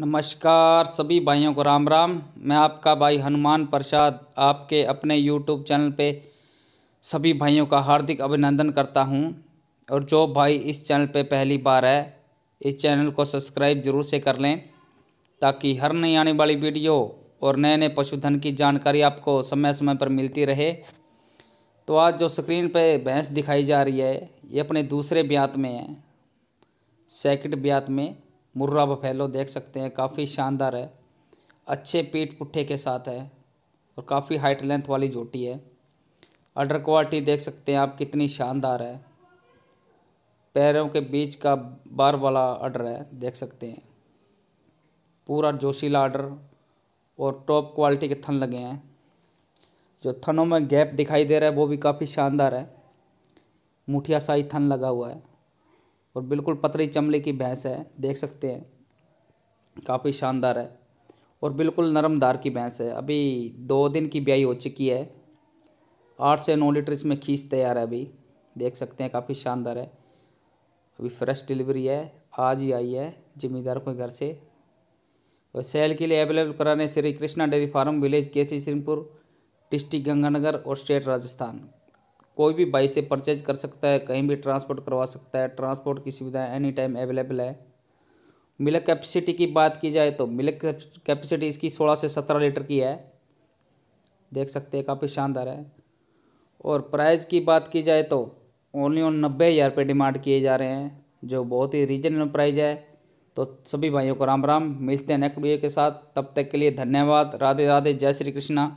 नमस्कार सभी भाइयों को राम राम मैं आपका भाई हनुमान प्रसाद आपके अपने यूट्यूब चैनल पे सभी भाइयों का हार्दिक अभिनंदन करता हूँ और जो भाई इस चैनल पे पहली बार है इस चैनल को सब्सक्राइब जरूर से कर लें ताकि हर नई आने वाली वीडियो और नए नए पशुधन की जानकारी आपको समय समय पर मिलती रहे तो आज जो स्क्रीन पर भैंस दिखाई जा रही है ये अपने दूसरे ब्यात में है सेकंड ब्यात में मुर्रा बफेलो देख सकते हैं काफ़ी शानदार है अच्छे पीठ पुट्ठे के साथ है और काफ़ी हाइट लेंथ वाली जोटी है अडर क्वालिटी देख सकते हैं आप कितनी शानदार है पैरों के बीच का बार वाला अडर है देख सकते हैं पूरा जोशीला अडर और टॉप क्वालिटी के थन लगे हैं जो थनों में गैप दिखाई दे रहा है वो भी काफ़ी शानदार है मुठिया साई थन लगा हुआ है और बिल्कुल पतली चमड़े की भैंस है देख सकते हैं काफ़ी शानदार है और बिल्कुल नरम धार की भैंस है अभी दो दिन की ब्याई हो चुकी है आठ से नौ लीटर इसमें खींच तैयार है अभी देख सकते हैं काफ़ी शानदार है अभी फ्रेश डिलीवरी है आज ही आई है जिम्मेदार को घर से और सेल के लिए अवेलेबल कराने Shri Krishna dairy farm village के सी सिंहपुर डिस्ट्रिक्ट गंगानगर और स्टेट राजस्थान कोई भी बाई से परचेज कर सकता है कहीं भी ट्रांसपोर्ट करवा सकता है ट्रांसपोर्ट की सुविधा एनी टाइम अवेलेबल है मिल्क कैपेसिटी की बात की जाए तो मिल्क कैपेसिटी इसकी सोलह से सत्रह लीटर की है देख सकते हैं काफ़ी शानदार है और प्राइस की बात की जाए तो ओनली ऑन नब्बे हज़ार रुपये डिमांड किए जा रहे हैं जो बहुत ही रीजनेबल प्राइस है तो सभी भाइयों को राम राम मिलते हैं नेक्स्ट वीडियो के साथ तब तक के लिए धन्यवाद राधे राधे जय श्री कृष्णा